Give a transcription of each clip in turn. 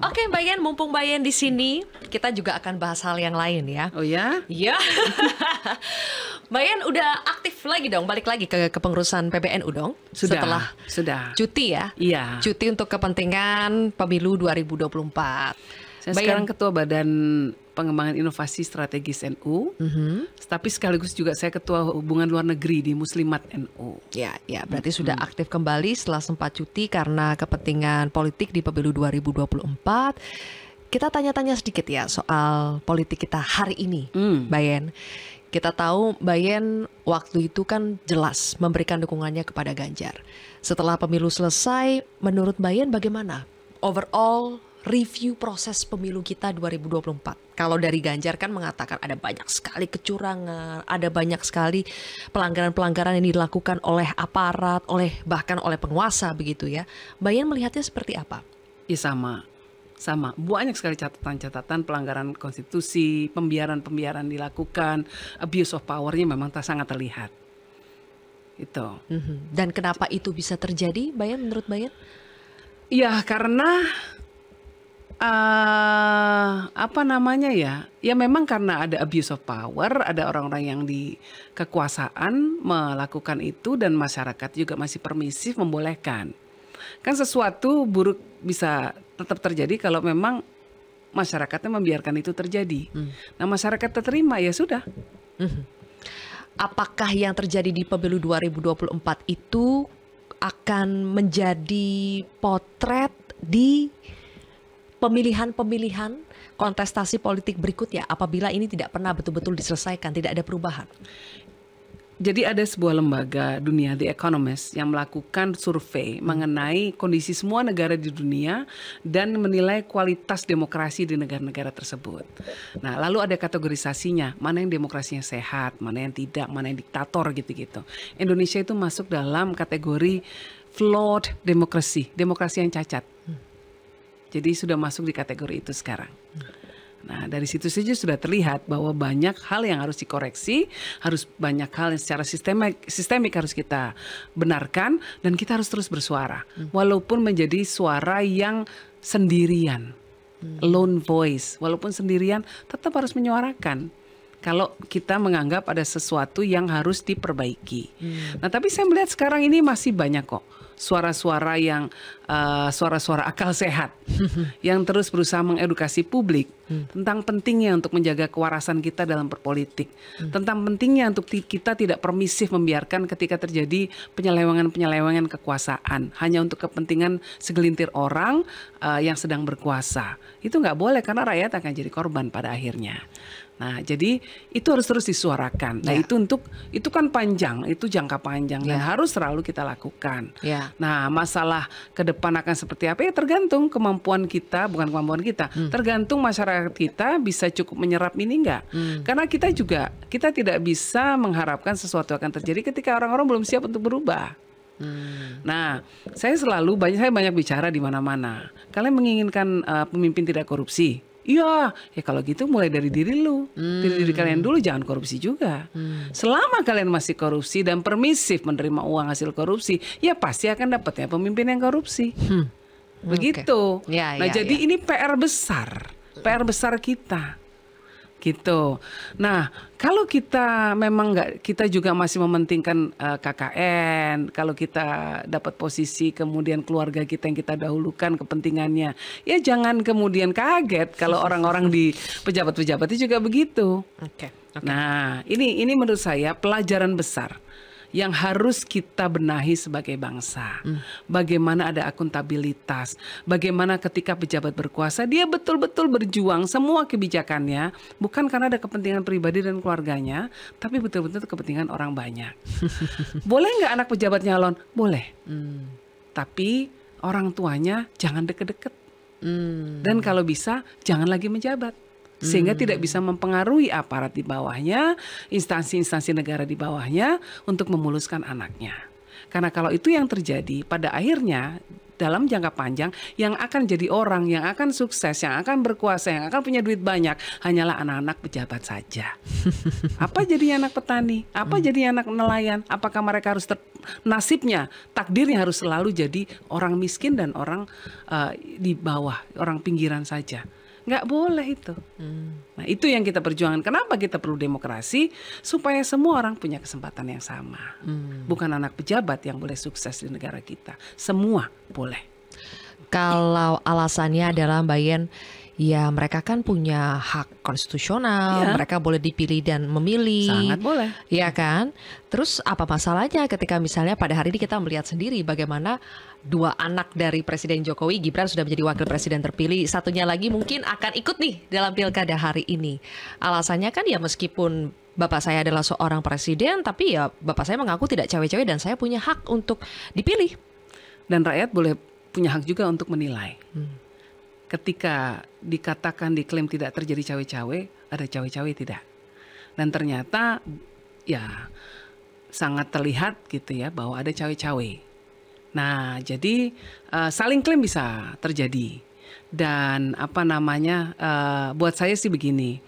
Oke okay, Mbak Yen, mumpung Mbak Yen di sini, kita juga akan bahas hal yang lain ya. Oh ya? Iya. Mbak Yen udah aktif lagi dong, balik lagi ke kepengurusan PBNU dong. Sudah. Setelah sudah. Cuti ya? Iya. Cuti untuk kepentingan pemilu 2024. Saya Mbak sekarang Yen, ketua badan pengembangan inovasi strategis NU, mm -hmm. tapi sekaligus juga saya ketua hubungan luar negeri di Muslimat NU. Ya, ya, berarti mm -hmm. sudah aktif kembali setelah sempat cuti karena kepentingan politik di Pemilu 2024. Kita tanya-tanya sedikit ya soal politik kita hari ini, mm. Bayen. Kita tahu Bayen waktu itu kan jelas memberikan dukungannya kepada Ganjar. Setelah pemilu selesai, menurut Bayen bagaimana overall review proses pemilu kita 2024. Kalau dari Ganjar kan mengatakan ada banyak sekali kecurangan, ada banyak sekali pelanggaran-pelanggaran yang dilakukan oleh aparat, oleh bahkan oleh penguasa begitu ya. Bayan melihatnya seperti apa? Ya sama, sama banyak sekali catatan-catatan pelanggaran konstitusi, pembiaran-pembiaran dilakukan, abuse of powernya memang tak sangat terlihat. Itu. Mhm. Dan kenapa itu bisa terjadi, Bayan? Menurut Bayan? Ya karena uh, apa namanya ya? Ya memang karena ada abuse of power, ada orang-orang yang di kekuasaan melakukan itu dan masyarakat juga masih permisif membolehkan. Kan sesuatu buruk bisa tetap terjadi kalau memang masyarakatnya membiarkan itu terjadi. Hmm. Nah, masyarakat terima ya sudah. Hmm. Apakah yang terjadi di pemilu 2024 itu akan menjadi potret di pemilihan-pemilihan kontestasi politik berikutnya apabila ini tidak pernah betul-betul diselesaikan, tidak ada perubahan? Jadi ada sebuah lembaga dunia The Economist yang melakukan survei mengenai kondisi semua negara di dunia dan menilai kualitas demokrasi di negara-negara tersebut. Nah, lalu ada kategorisasinya, mana yang demokrasinya sehat, mana yang tidak, mana yang diktator gitu-gitu. Indonesia itu masuk dalam kategori flawed demokrasi, demokrasi yang cacat. Jadi sudah masuk di kategori itu sekarang. Nah, dari situ saja sudah terlihat bahwa banyak hal yang harus dikoreksi, harus banyak hal yang secara sistemik, sistemik harus kita benarkan dan kita harus terus bersuara. Walaupun menjadi suara yang sendirian, hmm. lone voice, walaupun sendirian tetap harus menyuarakan kalau kita menganggap ada sesuatu yang harus diperbaiki. Hmm. Nah, tapi saya melihat sekarang ini masih banyak kok suara-suara yang Eh, suara-suara uh, akal sehat yang terus berusaha mengedukasi publik hmm. tentang pentingnya untuk menjaga kewarasan kita dalam berpolitik, hmm. tentang pentingnya untuk kita tidak permisif membiarkan ketika terjadi penyelewangan penyelewangan kekuasaan hanya untuk kepentingan segelintir orang uh, yang sedang berkuasa. Itu nggak boleh karena rakyat akan jadi korban pada akhirnya. Nah, jadi itu harus terus disuarakan. Nah, ya. itu untuk itu kan panjang, itu jangka panjang ya. dan harus selalu kita lakukan. Ya. Nah, masalah ke depan akan seperti apa ya tergantung kemampuan kita bukan kemampuan kita hmm. tergantung masyarakat kita bisa cukup menyerap ini enggak hmm. karena kita juga kita tidak bisa mengharapkan sesuatu akan terjadi ketika orang-orang belum siap untuk berubah Hmm. Nah, saya selalu banyak saya banyak bicara di mana-mana. Kalian menginginkan uh, pemimpin tidak korupsi, Iya, ya kalau gitu mulai dari diri lu, hmm. dari diri hmm. kalian dulu jangan korupsi juga. Hmm. Selama kalian masih korupsi dan permisif menerima uang hasil korupsi, ya pasti akan dapatnya pemimpin yang korupsi. Hmm. Begitu. Okay. Ya, nah ya, jadi ya. ini PR besar, PR besar kita gitu. Nah, kalau kita memang nggak kita juga masih mementingkan uh, eh, KKN, kalau kita dapat posisi kemudian keluarga kita yang kita dahulukan kepentingannya, ya jangan kemudian kaget kalau orang-orang di pejabat-pejabat itu juga begitu. Oke. Okay, okay. Nah, ini ini menurut saya pelajaran besar yang harus kita benahi sebagai bangsa. Hmm. Bagaimana ada akuntabilitas, bagaimana ketika pejabat berkuasa dia betul-betul berjuang semua kebijakannya bukan karena ada kepentingan pribadi dan keluarganya, tapi betul-betul kepentingan orang banyak. Boleh nggak anak pejabat nyalon? Boleh. Hmm. Tapi orang tuanya jangan deket-deket. Hmm. Dan kalau bisa jangan lagi menjabat sehingga hmm. tidak bisa mempengaruhi aparat di bawahnya, instansi-instansi negara di bawahnya untuk memuluskan anaknya. Karena kalau itu yang terjadi, pada akhirnya dalam jangka panjang yang akan jadi orang yang akan sukses yang akan berkuasa yang akan punya duit banyak hanyalah anak-anak pejabat saja apa jadi anak petani apa hmm. jadi anak nelayan apakah mereka harus ter nasibnya takdirnya harus selalu jadi orang miskin dan orang uh, di bawah orang pinggiran saja nggak boleh itu hmm. nah itu yang kita perjuangkan kenapa kita perlu demokrasi supaya semua orang punya kesempatan yang sama hmm. bukan anak pejabat yang boleh sukses di negara kita semua boleh kalau alasannya adalah Mbak Yen ya mereka kan punya hak konstitusional, ya. mereka boleh dipilih dan memilih. Sangat boleh. Iya kan? Terus apa masalahnya ketika misalnya pada hari ini kita melihat sendiri bagaimana dua anak dari Presiden Jokowi, Gibran sudah menjadi wakil presiden terpilih. Satunya lagi mungkin akan ikut nih dalam pilkada hari ini. Alasannya kan ya meskipun bapak saya adalah seorang presiden, tapi ya bapak saya mengaku tidak cewek-cewek dan saya punya hak untuk dipilih. Dan rakyat boleh punya hak juga untuk menilai. Hmm ketika dikatakan diklaim tidak terjadi cawe-cawe, ada cawe-cawe tidak. Dan ternyata ya sangat terlihat gitu ya bahwa ada cawe-cawe. Nah, jadi uh, saling klaim bisa terjadi. Dan apa namanya uh, buat saya sih begini.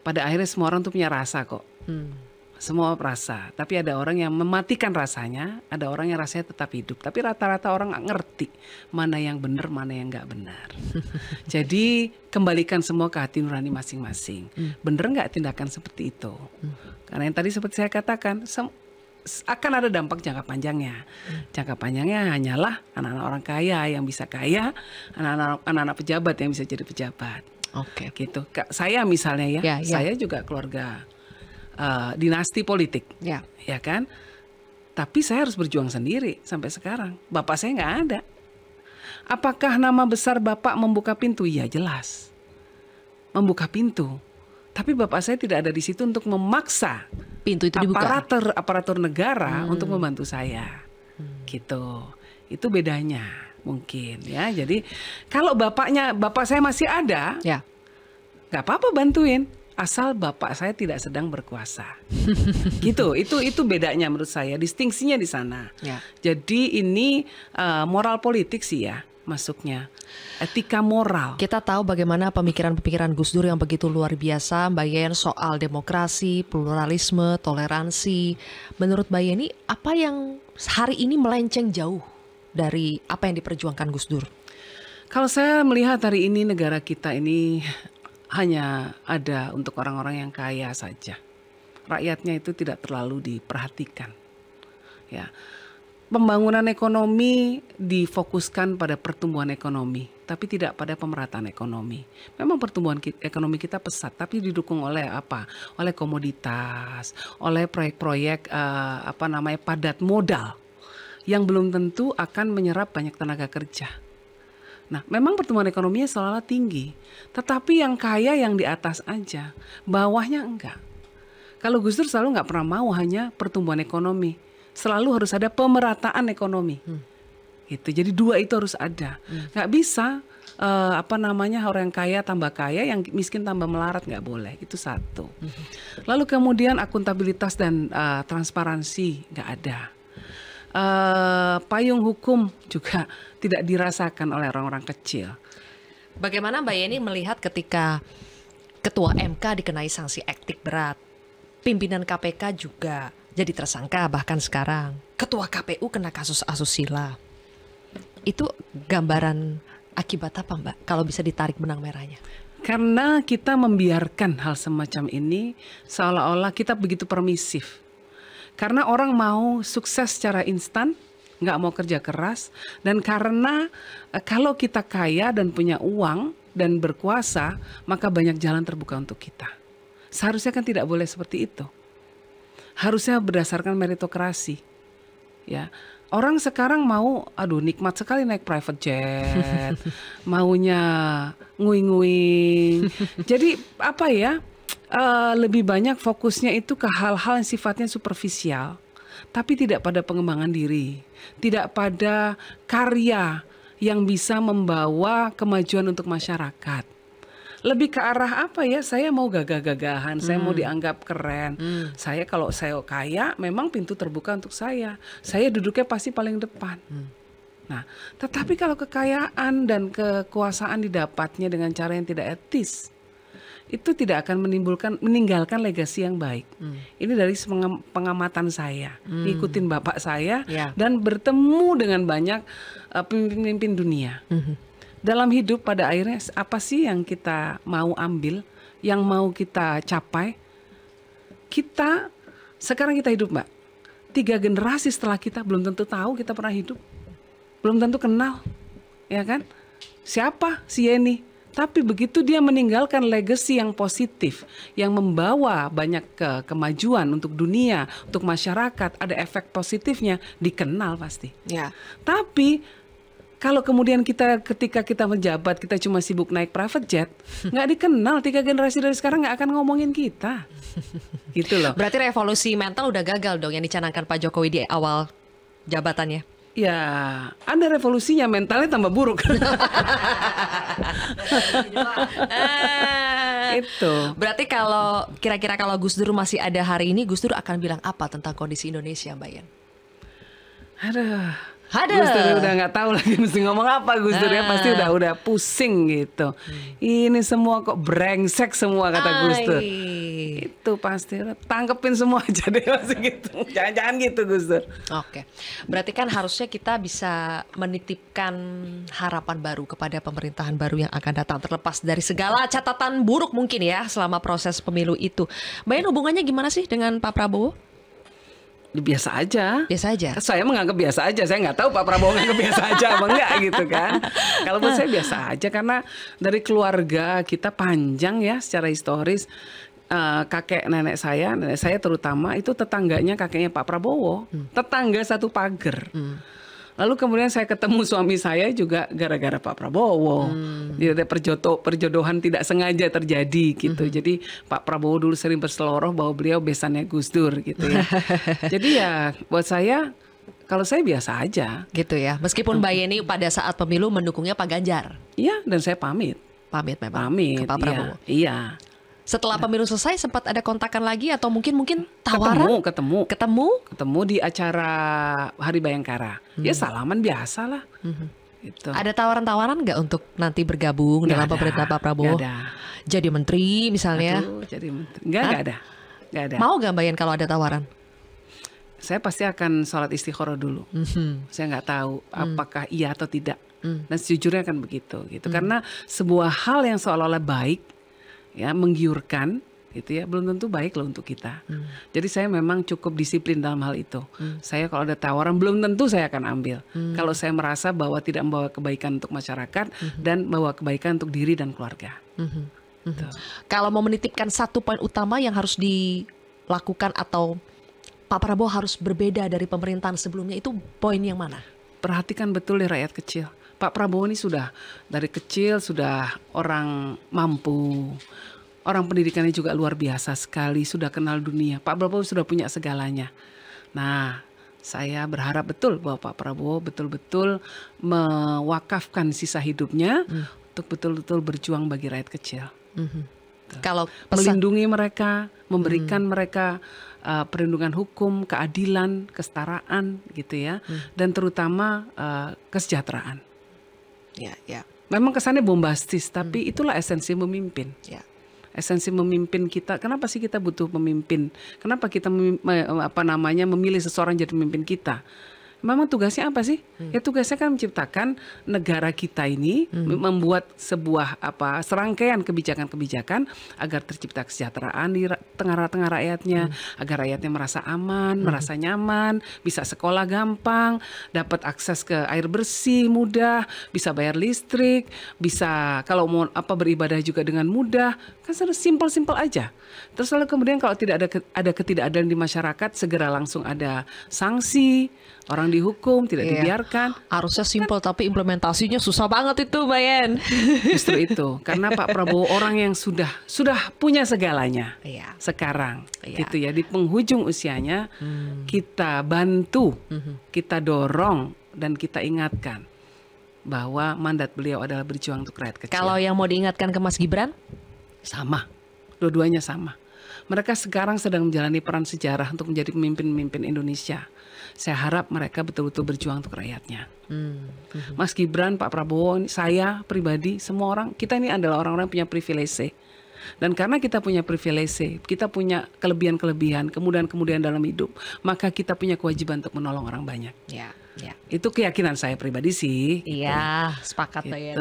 Pada akhirnya semua orang tuh punya rasa kok. Hmm semua rasa. Tapi ada orang yang mematikan rasanya, ada orang yang rasanya tetap hidup. Tapi rata-rata orang nggak ngerti mana yang benar, mana yang nggak benar. Jadi kembalikan semua ke hati nurani masing-masing. Hmm. Bener nggak tindakan seperti itu? Hmm. Karena yang tadi seperti saya katakan, akan ada dampak jangka panjangnya. Hmm. Jangka panjangnya hanyalah anak-anak orang kaya yang bisa kaya, anak-anak pejabat yang bisa jadi pejabat. Oke. Okay. Gitu. Saya misalnya ya, ya, ya. saya juga keluarga uh, dinasti politik, ya. ya kan? Tapi saya harus berjuang sendiri sampai sekarang. Bapak saya nggak ada. Apakah nama besar bapak membuka pintu? Ya jelas, membuka pintu. Tapi bapak saya tidak ada di situ untuk memaksa pintu itu dibuka. Aparatur aparatur negara hmm. untuk membantu saya, hmm. gitu. Itu bedanya mungkin ya. Jadi kalau bapaknya bapak saya masih ada, ya nggak apa-apa bantuin asal bapak saya tidak sedang berkuasa. gitu. Itu itu bedanya menurut saya, distingsinya di sana. Ya. Jadi ini uh, moral politik sih ya masuknya etika moral. Kita tahu bagaimana pemikiran-pemikiran Gus Dur yang begitu luar biasa, Mbak Yen soal demokrasi, pluralisme, toleransi. Menurut Mbak Yeni apa yang hari ini melenceng jauh dari apa yang diperjuangkan Gus Dur? Kalau saya melihat hari ini negara kita ini hanya ada untuk orang-orang yang kaya saja. Rakyatnya itu tidak terlalu diperhatikan. Ya. Pembangunan ekonomi difokuskan pada pertumbuhan ekonomi, tapi tidak pada pemerataan ekonomi. Memang pertumbuhan ekonomi kita pesat, tapi didukung oleh apa? Oleh komoditas, oleh proyek-proyek uh, apa namanya padat modal yang belum tentu akan menyerap banyak tenaga kerja Nah, memang pertumbuhan ekonominya selalu tinggi, tetapi yang kaya yang di atas aja, bawahnya enggak. Kalau Gus Dur selalu enggak pernah mau hanya pertumbuhan ekonomi, selalu harus ada pemerataan ekonomi. Hmm. Gitu. Jadi dua itu harus ada. Hmm. bisa uh, apa namanya orang yang kaya tambah kaya, yang miskin tambah melarat enggak boleh. Itu satu. Hmm. Lalu kemudian akuntabilitas dan uh, transparansi enggak ada Eh, payung hukum juga tidak dirasakan oleh orang-orang kecil. Bagaimana Mbak Yeni melihat ketika ketua MK dikenai sanksi etik berat, pimpinan KPK juga jadi tersangka bahkan sekarang, ketua KPU kena kasus asusila. Itu gambaran akibat apa Mbak kalau bisa ditarik benang merahnya? Karena kita membiarkan hal semacam ini seolah-olah kita begitu permisif karena orang mau sukses secara instan, nggak mau kerja keras, dan karena eh, kalau kita kaya dan punya uang dan berkuasa, maka banyak jalan terbuka untuk kita. Seharusnya kan tidak boleh seperti itu. Harusnya berdasarkan meritokrasi. Ya, orang sekarang mau aduh nikmat sekali naik private jet maunya nguing-nguing jadi apa ya uh, lebih banyak fokusnya itu ke hal-hal yang sifatnya superficial, tapi tidak pada pengembangan diri, tidak pada karya yang bisa membawa kemajuan untuk masyarakat. Lebih ke arah apa ya? Saya mau gagah-gagahan, hmm. saya mau hmm. dianggap keren. Hmm. Saya kalau saya kaya, memang pintu terbuka untuk saya. Saya duduknya pasti paling depan. Hmm. Nah, tetapi kalau kekayaan dan kekuasaan didapatnya dengan cara yang tidak etis, itu tidak akan menimbulkan meninggalkan legasi yang baik. Hmm. Ini dari pengamatan saya, hmm. ikutin bapak saya ya. dan bertemu dengan banyak eh, pemimpin-pemimpin uh, dunia. Hmm. Dalam hidup pada akhirnya apa sih yang kita mau ambil, yang mau kita capai? Kita sekarang kita hidup, Mbak. Tiga generasi setelah kita belum tentu tahu kita pernah hidup. Belum tentu kenal. Ya kan? Siapa si Yeni? Tapi begitu dia meninggalkan legacy yang positif, yang membawa banyak ke kemajuan untuk dunia, untuk masyarakat, ada efek positifnya, dikenal pasti. Ya. Tapi kalau kemudian kita ketika kita menjabat kita cuma sibuk naik private jet, nggak dikenal tiga generasi dari sekarang nggak akan ngomongin kita, gitu loh. Berarti revolusi mental udah gagal dong yang dicanangkan Pak Jokowi di awal jabatannya ya ada revolusinya mentalnya tambah buruk itu berarti kalau kira-kira kalau Gus Dur masih ada hari ini Gus Dur akan bilang apa tentang kondisi Indonesia Mbak Yan? Aduh ada. Gus Dur udah nggak tahu lagi mesti ngomong apa Gus Dur ya nah. pasti udah udah pusing gitu. Hmm. Ini semua kok brengsek semua kata Gus Dur. Itu pasti tangkepin semua aja deh masih gitu. Jangan-jangan gitu Gus Dur. Oke. Berarti kan harusnya kita bisa menitipkan harapan baru kepada pemerintahan baru yang akan datang terlepas dari segala catatan buruk mungkin ya selama proses pemilu itu. Mbak hubungannya gimana sih dengan Pak Prabowo? Ya, biasa aja. Biasa aja. Saya menganggap biasa aja. Saya nggak tahu Pak Prabowo menganggap biasa aja apa enggak gitu kan. Kalau buat saya biasa aja karena dari keluarga kita panjang ya secara historis Uh, kakek nenek saya, nenek saya terutama itu tetangganya kakeknya Pak Prabowo, hmm. tetangga satu pagar. Hmm. Lalu kemudian saya ketemu suami saya juga gara-gara Pak Prabowo. Hmm. Jadi perjodoh, perjodohan tidak sengaja terjadi gitu. Hmm. Jadi Pak Prabowo dulu sering berseloroh bahwa beliau besannya Gus Dur gitu ya. Jadi ya buat saya kalau saya biasa aja. Gitu ya. Meskipun Mbak Yeni pada saat pemilu mendukungnya Pak Ganjar. Iya, dan saya pamit. Pamit memang. Pamit. Ke Pak iya, Prabowo. Iya. iya. Setelah nah. pemilu selesai sempat ada kontakan lagi atau mungkin mungkin tawaran? Ketemu, ketemu. Ketemu? Ketemu di acara Hari Bayangkara. Ya, hmm. Ya salaman biasa lah. Hmm. Itu. Ada tawaran-tawaran nggak untuk nanti bergabung gak dalam pemerintah Pak Prabowo? Gak ada. Jadi menteri misalnya? Aduh, jadi menteri. Nggak, nggak ada. Nggak ada. Mau gak bayangin kalau ada tawaran? Saya pasti akan sholat istiqoroh dulu. -hmm. Saya nggak tahu mm. apakah iya atau tidak. Hmm. Dan sejujurnya kan begitu gitu. Mm. Karena sebuah hal yang seolah-olah baik ya menggiurkan itu ya belum tentu baik loh untuk kita. Hmm. Jadi saya memang cukup disiplin dalam hal itu. Hmm. Saya kalau ada tawaran belum tentu saya akan ambil. Hmm. Kalau saya merasa bahwa tidak membawa kebaikan untuk masyarakat hmm. dan membawa kebaikan untuk diri dan keluarga. Hmm. Hmm. Gitu. Kalau mau menitipkan satu poin utama yang harus dilakukan atau Pak Prabowo harus berbeda dari pemerintahan sebelumnya itu poin yang mana? Perhatikan betul ya rakyat kecil. Pak Prabowo ini sudah dari kecil sudah orang mampu, orang pendidikannya juga luar biasa sekali, sudah kenal dunia. Pak Prabowo sudah punya segalanya. Nah, saya berharap betul bahwa Pak Prabowo betul-betul mewakafkan sisa hidupnya hmm. untuk betul-betul berjuang bagi rakyat kecil. Hmm. Kalau melindungi mereka, memberikan hmm. mereka uh, perlindungan hukum, keadilan, kesetaraan, gitu ya, hmm. dan terutama uh, kesejahteraan. Ya, ya. Memang kesannya bombastis, tapi hmm. itulah esensi memimpin. Ya. Esensi memimpin kita. Kenapa sih kita butuh memimpin? Kenapa kita mem, apa namanya memilih seseorang jadi pemimpin kita? memang tugasnya apa sih? Hmm. Ya tugasnya kan menciptakan negara kita ini hmm. membuat sebuah apa serangkaian kebijakan-kebijakan agar tercipta kesejahteraan di tengah-tengah rakyatnya, hmm. agar rakyatnya merasa aman, hmm. merasa nyaman, bisa sekolah gampang, dapat akses ke air bersih mudah, bisa bayar listrik, bisa kalau mau apa beribadah juga dengan mudah, kan simpel-simpel aja. Terus lalu kemudian kalau tidak ada ada ketidakadilan di masyarakat segera langsung ada sanksi orang orang dihukum, tidak yeah. dibiarkan. Harusnya simpel tapi implementasinya susah banget itu, Mbak Yen. Justru itu, karena Pak Prabowo orang yang sudah sudah punya segalanya. Yeah. Sekarang yeah. gitu ya, di penghujung usianya hmm. kita bantu, hmm. kita dorong dan kita ingatkan bahwa mandat beliau adalah berjuang untuk rakyat kecil. Kalau yang mau diingatkan ke Mas Gibran? Sama. Dua-duanya sama. Mereka sekarang sedang menjalani peran sejarah untuk menjadi pemimpin-pemimpin Indonesia. Saya harap mereka betul-betul berjuang untuk rakyatnya. Hmm, hmm. Mas Gibran, Pak Prabowo, saya pribadi, semua orang, kita ini adalah orang-orang yang punya privilege. Dan karena kita punya privilege, kita punya kelebihan-kelebihan, kemudian-kemudian dalam hidup, maka kita punya kewajiban untuk menolong orang banyak. Ya, ya. Itu keyakinan saya pribadi sih. Iya, ya. gitu. sepakat gitu. Bayan.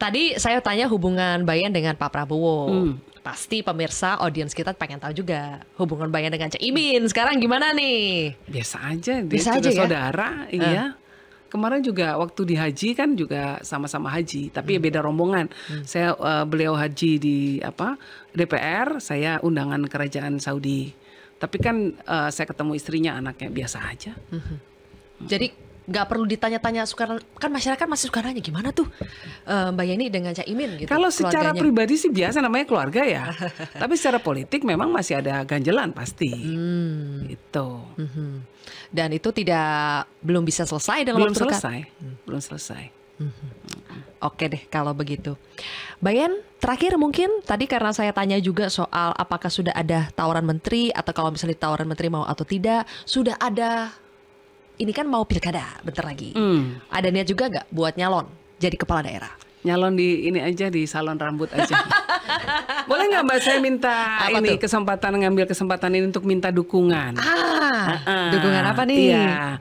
Tadi saya tanya hubungan Bayan dengan Pak Prabowo. Hmm pasti pemirsa audiens kita pengen tahu juga hubungan Bayan dengan Cak Imin sekarang gimana nih? Biasa aja, dia Biasa aja ya? saudara, uh. iya. Kemarin juga waktu di haji kan juga sama-sama haji, tapi hmm. beda rombongan. Hmm. Saya uh, beliau haji di apa DPR, saya undangan kerajaan Saudi. Tapi kan uh, saya ketemu istrinya, anaknya biasa aja. Hmm. hmm. Jadi nggak perlu ditanya-tanya suka kan masyarakat masih suka nanya gimana tuh uh, Mbak Yeni dengan Cak Imin gitu. Kalau secara pribadi sih biasa namanya keluarga ya. Tapi secara politik memang masih ada ganjelan pasti. Hmm. itu Mm -hmm. Dan itu tidak belum bisa selesai dalam belum waktu selesai. Hmm. Belum selesai. Mm -hmm. Oke deh kalau begitu. mbak Bayan, terakhir mungkin tadi karena saya tanya juga soal apakah sudah ada tawaran menteri atau kalau misalnya tawaran menteri mau atau tidak, sudah ada ini kan mau pilkada bentar lagi. Hmm. Ada niat juga nggak buat nyalon jadi kepala daerah? Nyalon di ini aja di salon rambut aja. Boleh nggak Mbak saya minta apa ini tuh? kesempatan ngambil kesempatan ini untuk minta dukungan. Ah, uh dukungan apa nih? Iya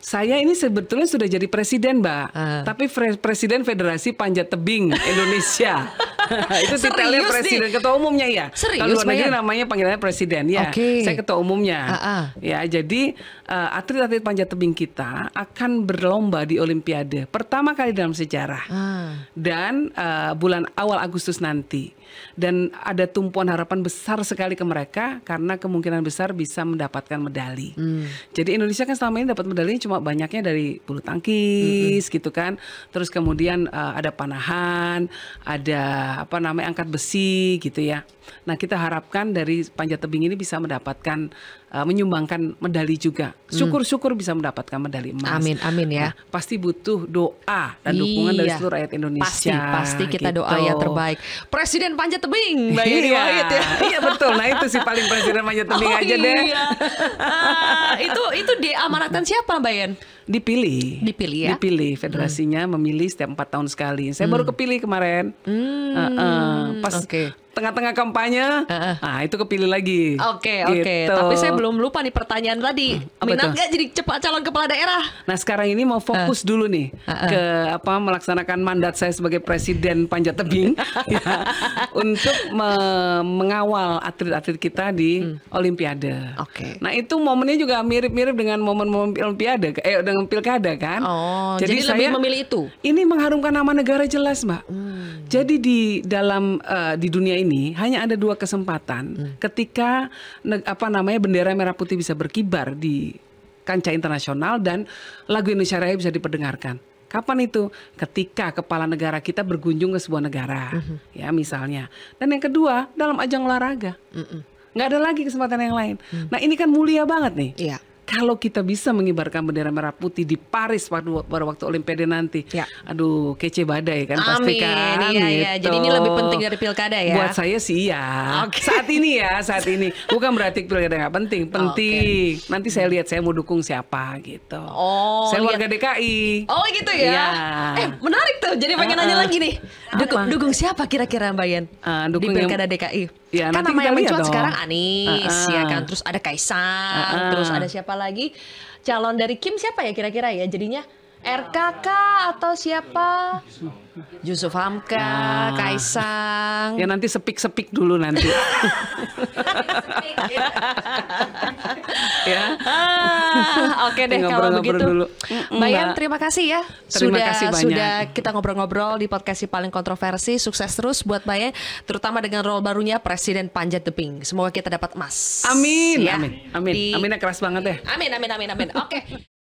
saya ini sebetulnya sudah jadi presiden, Mbak. Uh. Tapi presiden Federasi Panjat Tebing Indonesia. itu titelnya presiden nih? ketua umumnya ya. Kalau luar negeri ya? namanya panggilannya presiden ya. Okay. Saya ketua umumnya. Uh -uh. Ya, jadi eh, atlet-atlet panjat tebing kita akan berlomba di Olimpiade pertama kali dalam sejarah. Uh. Dan uh, bulan awal Agustus nanti dan ada tumpuan harapan besar sekali ke mereka karena kemungkinan besar bisa mendapatkan medali. Hmm. Jadi Indonesia kan selama ini dapat medali cuma banyaknya dari bulu tangkis hmm. gitu kan. Terus kemudian uh, ada panahan, ada apa namanya angkat besi gitu ya. Nah, kita harapkan dari panjat tebing ini bisa mendapatkan uh, menyumbangkan medali juga. Hmm. Syukur-syukur bisa mendapatkan medali emas. Amin, amin ya. Nah, pasti butuh doa dan iya. dukungan dari seluruh rakyat Indonesia. Pasti, pasti kita gitu. doa yang terbaik. Presiden Panjat Tebing, Mbak iya. Yeni iya, Wahid ya. Iya betul. Nah itu sih paling Presiden Panjat Tebing oh, aja iya. deh. Ah, uh, itu itu diamanatkan siapa Mbak Yen? Dipilih. Dipilih ya. Dipilih. Federasinya hmm. memilih setiap empat tahun sekali. Saya hmm. baru kepilih kemarin. Hmm. Uh, uh, pas okay tengah-tengah kampanye, uh-uh. nah itu kepilih lagi. Oke, okay, oke. Okay. Gitu. Tapi saya belum lupa nih pertanyaan tadi. Uh, Minat nggak jadi cepat calon kepala daerah? Nah, sekarang ini mau fokus uh. dulu nih uh-uh. ke apa melaksanakan mandat saya sebagai presiden Panjat Tebing ya, untuk me- mengawal atlet-atlet kita di hmm. olimpiade. Oke. Okay. Nah, itu momennya juga mirip-mirip dengan momen-momen olimpiade eh dengan pilkada kan. Oh, jadi, jadi saya lebih memilih itu. Ini mengharumkan nama negara jelas, Mbak. Hmm. Jadi di dalam uh, di dunia ini ini hanya ada dua kesempatan hmm. ketika apa namanya bendera merah putih bisa berkibar di kancah internasional dan lagu Indonesia Raya bisa diperdengarkan. Kapan itu? Ketika kepala negara kita berkunjung ke sebuah negara, uh-huh. ya misalnya. Dan yang kedua dalam ajang olahraga, uh-uh. nggak ada lagi kesempatan yang lain. Uh-huh. Nah ini kan mulia banget nih. Yeah kalau kita bisa mengibarkan bendera merah putih di Paris pada, pada waktu Olimpiade nanti, ya. aduh kece badai kan Amin. pasti kan. Iya, iya, gitu. Jadi ini lebih penting dari pilkada ya. Buat saya sih ya. Okay. Saat ini ya, saat ini. Bukan berarti pilkada nggak penting, penting. Okay. Nanti saya lihat saya mau dukung siapa gitu. Oh. Saya liat. warga DKI. Oh gitu ya. ya. Eh menarik tuh. Jadi pengen uh, nanya lagi nih. Duk apa? Dukung siapa kira-kira Mbak Yen Uh, ah, di pilkada yang... DKI. Ya, kan nama yang mencuat sekarang Anies, uh, uh. ya kan. Terus ada Kaisang, uh, uh. terus ada siapa lagi calon dari Kim siapa ya kira-kira ya jadinya RKK atau siapa? Yusuf Hamka, ah. Kaisang. Ya nanti sepik-sepik dulu nanti. ya. Ah, Oke deh ngobrol, kalau ngobrol begitu. Bayan terima kasih ya. Terima sudah kasih banyak. sudah kita ngobrol-ngobrol di podcast paling kontroversi. Sukses terus buat Mbak terutama dengan role barunya Presiden Panjat Tebing. Semoga kita dapat emas. Amin. Ya. Amin. Amin. Di... Aminnya keras banget ya. Amin amin amin amin. Oke. Okay.